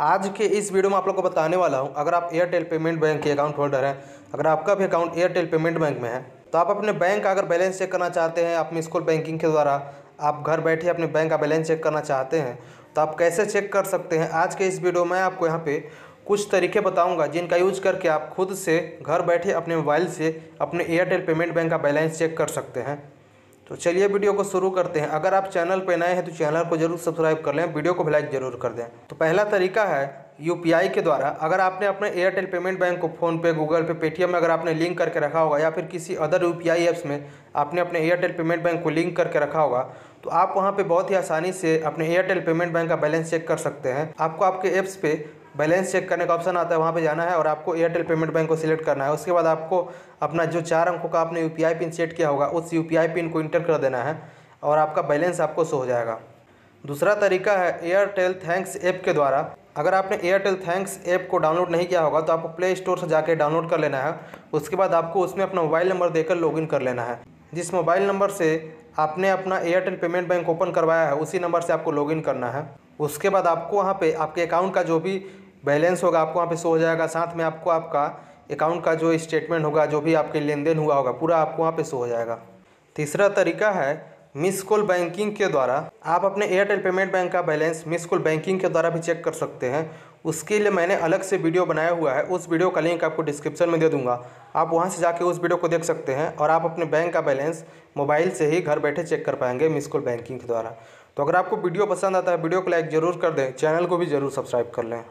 आज के इस वीडियो में आप लोग को बताने वाला हूँ अगर आप एयरटेल पेमेंट बैंक के अकाउंट होल्डर हैं अगर आपका भी अकाउंट एयरटेल पेमेंट बैंक में है तो आप अपने बैंक का अगर बैलेंस चेक करना चाहते हैं आप स्कूल बैंकिंग के द्वारा आप घर बैठे अपने बैंक का बैलेंस चेक करना चाहते हैं तो आप कैसे चेक कर सकते हैं आज के इस वीडियो में आपको यहाँ पे कुछ तरीके बताऊंगा जिनका यूज करके आप खुद से घर बैठे अपने मोबाइल से अपने एयरटेल पेमेंट बैंक का बैलेंस चेक कर सकते हैं तो चलिए वीडियो को शुरू करते हैं अगर आप चैनल पर नए हैं तो चैनल को जरूर सब्सक्राइब कर लें वीडियो को भी लाइक जरूर कर दें तो पहला तरीका है यू के द्वारा अगर आपने अपने एयरटेल पेमेंट बैंक को फ़ोनपे गूगल पे पेटीएम में अगर आपने लिंक करके रखा होगा या फिर किसी अदर यू पी ऐप्स में आपने अपने एयरटेल पेमेंट बैंक को लिंक करके रखा होगा तो आप वहाँ पे बहुत ही आसानी से अपने एयरटेल पेमेंट बैंक का बैलेंस चेक कर सकते हैं आपको आपके ऐप्स पे बैलेंस चेक करने का ऑप्शन आता है वहाँ पे जाना है और आपको एयरटेल पेमेंट बैंक को सिलेक्ट करना है उसके बाद आपको अपना जो चार अंकों का आपने यू पिन सेट किया होगा उस यू पिन को इंटर कर देना है और आपका बैलेंस आपको शो हो जाएगा दूसरा तरीका है एयरटेल थैंक्स ऐप के द्वारा अगर आपने एयरटेल थैंक्स ऐप को डाउनलोड नहीं किया होगा तो आपको प्ले स्टोर से जाकर डाउनलोड कर लेना है उसके बाद आपको उसमें अपना मोबाइल नंबर देकर इन कर लेना है जिस मोबाइल नंबर से आपने अपना एयरटेल पेमेंट बैंक ओपन करवाया है उसी नंबर से आपको लॉगिन करना है उसके बाद आपको वहाँ पे आपके अकाउंट का जो भी बैलेंस होगा आपको वहाँ पे शो हो जाएगा साथ में आपको आपका अकाउंट का जो स्टेटमेंट होगा जो भी आपके लेन देन हुआ होगा पूरा आपको वहाँ पे शो हो जाएगा तीसरा तरीका है मिस कॉल बैंकिंग के द्वारा आप अपने एयरटेल पेमेंट बैंक का बैलेंस मिस कॉल बैंकिंग के द्वारा भी चेक कर सकते हैं उसके लिए मैंने अलग से वीडियो बनाया हुआ है उस वीडियो का लिंक आपको डिस्क्रिप्शन में दे दूंगा आप वहां से जाके उस वीडियो को देख सकते हैं और आप अपने बैंक का बैलेंस मोबाइल से ही घर बैठे चेक कर पाएंगे मिस कॉल बैंकिंग के द्वारा तो अगर आपको वीडियो पसंद आता है वीडियो को लाइक ज़रूर कर दें चैनल को भी ज़रूर सब्सक्राइब कर लें